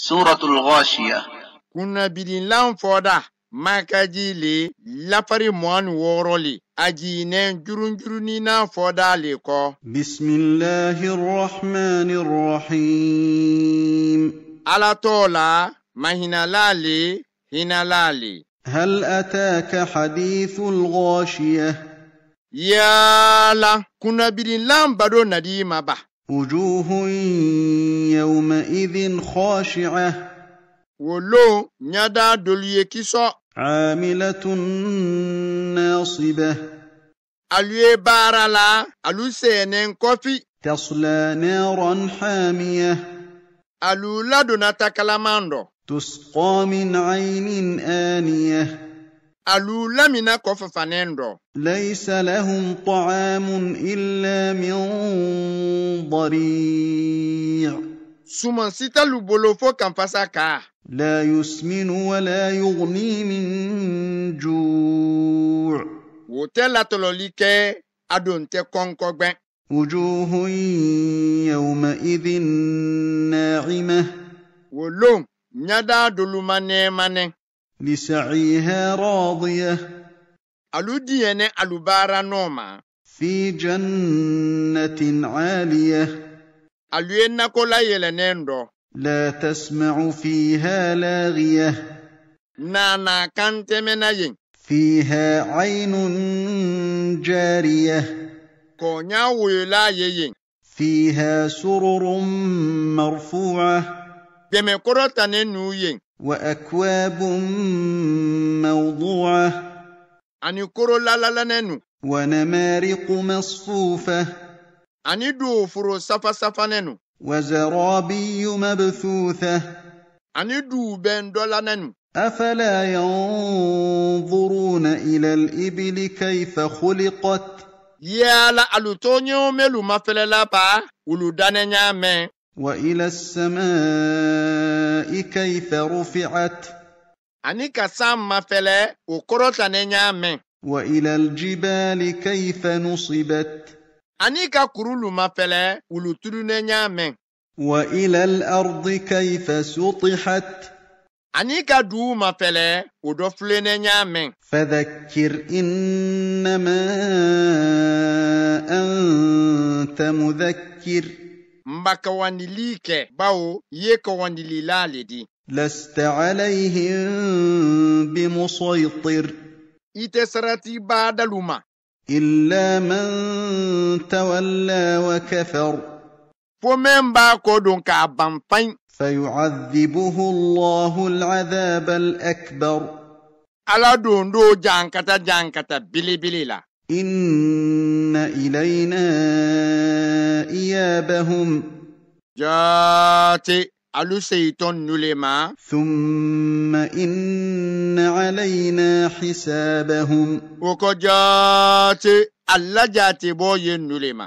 سورة الغاشية كنا بدين فودا ما كجي لي لفري موان وورولي أجي نين جرون جرونينا فودا ليكو بسم الله الرحمن الرحيم على طولا ما هنا لالي هنا لالي هل أتاك حديث الغاشية يا لا كنا بدين لام بدو نديما با وجوه يومئذ خاشعة ولو ندا دولي كيسو عاملة ناصبة ألوي بارلا ألو سينين كوفي تصلى نارا حامية ألو لدنا تكلماندو تسقى من عين آنية alulamina kɔfafanen dɔ. laisa lahum ta'amun illa min dari'. sumansi t'alu bolo fo kanfasa ka. la yusminu wa la yughni min ju'. wò tɛ latɔlɔli kɛ a don tɛ kɔnkɔgbɛn. wujuhun yawma idhin na'imah. wò lóhùn ɲada doluma nɛɛma لسعيها راضية ألودين ألوبارا نوما في جنة عالية ألوينا كولا يلنندو لا تسمع فيها لاغية نانا كانت منين فيها عين جارية كونيا ولايين فيها سرر مرفوعة بمكرة ننوين وأكواب موضوعة أني كورو لا لا لا ونمارق مصفوفة أني دو فرو سفا سفا ننو وزرابي مبثوثة أني دو بين دولا ننو أفلا ينظرون إلى الإبل كيف خلقت يا لا ألوتونيو ملو مفللا با ولو دانيا وإلى السماء كيف رفعت أني كسام ما فلا وكروت لنيامي وإلى الجبال كيف نصبت أني ككرول ما فلا ولتر نيامي وإلى الأرض كيف سطحت أني كدو ما فلا ودفل نيامي فذكر إنما أنت مذكر ما كوانيليك باو يكوانيلي لالدي لست عليهم بمسيطر إتسرتي بعد لما إلا من تولى وكفر فمن باكو ka abampayn. فيعذبه الله العذاب الأكبر على دون دو جانكتا جانكتا بلي بلي لا إن إلينا إيابهم جاتي aluseiton nulema. thumma inna alayna hisabahum. o kọjá tí alájà ti nulema.